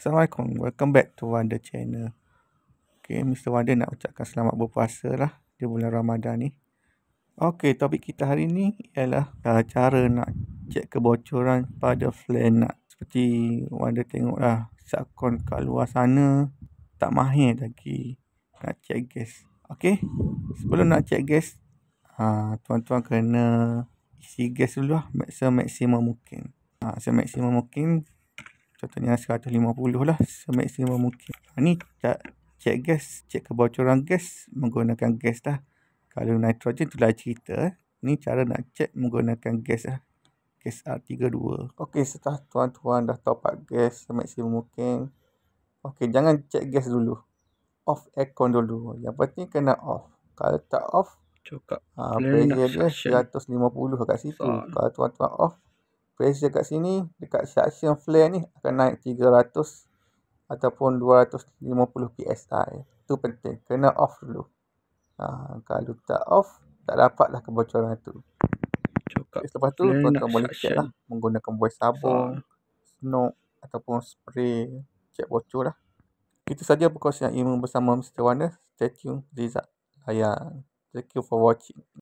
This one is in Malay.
Assalamualaikum Welcome back to Wanda Channel Okay, Mr. Wanda nak ucapkan selamat berpuasa lah Di bulan Ramadan ni Okay, topik kita hari ni ialah uh, Cara nak cek kebocoran pada flare nut Seperti Wanda tengok lah Sakon kat luar sana Tak mahir lagi Nak cek gas Okay, sebelum nak cek gas ha, Tuan-tuan kena isi gas dulu lah Maksimum mungkin ha, uh, Semaksimum mungkin contohnya 150 lah semaksimum mungkin ha, ni tak cek gas cek kebocoran gas menggunakan gas lah kalau nitrogen tu lah cerita eh. ni cara nak cek menggunakan gas lah gas R32 ok setelah tuan-tuan dah top up gas semaksimum mungkin ok jangan cek gas dulu off aircon dulu yang penting kena off kalau tak off cukup uh, pressure 150 kat situ kalau tuan-tuan off pressure kat sini dekat suction flare ni akan naik 300 ataupun 250 psi Itu penting kena off dulu ha, kalau tak off tak dapatlah kebocoran tu Cukup. Lepas tu, tuan tuan boleh check lah menggunakan buah sabun, ha. snow ataupun spray cek bocor lah. Itu saja perkongsian ilmu bersama Mr. Warner. Stay tuned, Rizal. Layan. Thank you for watching.